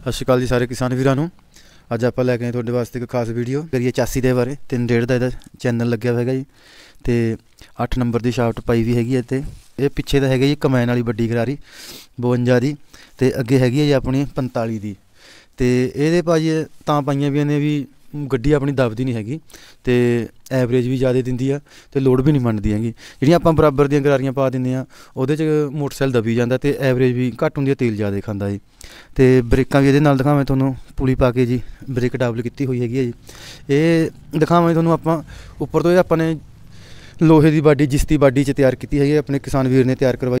ਸਤਿ ਸ਼੍ਰੀ ਅਕਾਲ ਜੀ ਸਾਰੇ ਕਿਸਾਨ ਵੀਰਾਂ ਨੂੰ ਅੱਜ ਆਪਾਂ ਲੈ ਕੇ ਆਏ ਤੁਹਾਡੇ ਵਾਸਤੇ ਇੱਕ ਖਾਸ ਵੀਡੀਓ ਕਰੀਏ ਚਾਸੀ ਦੇ ਬਾਰੇ 3.5 ਦਾ ਇਹਦਾ ਚੈਨਲ ਲੱਗਿਆ ਹੋਇਆ ਹੈਗਾ ਜੀ ਤੇ 8 ਨੰਬਰ ਦੀ ਸ਼ਾਫਟ ਪਾਈ ਵੀ ਹੈਗੀ ਹੈ ਤੇ ਇਹ ਪਿੱਛੇ ਦਾ ਹੈਗਾ ਜੀ ਕਮੈਨ ਵਾਲੀ ਵੱਡੀ ਗਰਾਰੀ 52 ਦੀ ਤੇ ਅੱਗੇ ਹੈਗੀ ਹੈ ਜੀ ਆਪਣੀ 45 ਦੀ ਤੇ ਇਹਦੇ ਭਾਜੀ ਤਾਂ ਪਾਈਆਂ ਵੀ ਨੇ ਵੀ ਗੱਡੀ ਆਪਣੀ ਦਬਦੀ ਨਹੀਂ ਹੈਗੀ ਤੇ ਐਵਰੇਜ ਵੀ ਜ਼ਿਆਦਾ ਦਿੰਦੀ ਆ ਤੇ ਲੋਡ ਵੀ ਨਹੀਂ ਮੰਨਦੀ ਹੈਗੀ ਜਿਹੜੀਆਂ ਆਪਾਂ ਬਰਾਬਰ ਦੀਆਂ ਗਰਾਰੀਆਂ ਪਾ ਦਿੰਦੇ ਆ ਉਹਦੇ 'ਚ ਮੋਟਰਸਾਈਕਲ ਦਬੀ ਜਾਂਦਾ ਤੇ ਐਵਰੇਜ ਵੀ ਘੱਟ ਹੁੰਦੀ ਆ ਤੇਲ ਜ਼ਿਆਦਾ ਖਾਂਦਾ ਜੀ ਤੇ ਬ੍ਰੇਕਾਂ ਵੀ ਇਹਦੇ ਨਾਲ ਦਿਖਾਵਾਂ ਤੁਹਾਨੂੰ ਪੂਲੀ ਪਾ ਕੇ ਜੀ ਬ੍ਰੇਕ ਡਬਲ ਕੀਤੀ ਹੋਈ ਹੈਗੀ ਹੈ ਜੀ ਇਹ ਦਿਖਾਵਾਂ ਤੁਹਾਨੂੰ ਆਪਾਂ ਉੱਪਰ ਤੋਂ ਇਹ ਆਪਾਂ ਨੇ ਲੋਹੇ ਦੀ ਬਾਡੀ ਜਿਸ ਦੀ ਬਾਡੀ 'ਚ ਤਿਆਰ ਕੀਤੀ ਹੈਗੀ ਆਪਣੇ ਕਿਸਾਨ ਵੀਰ ਨੇ ਤਿਆਰ ਕਰਵਾਈ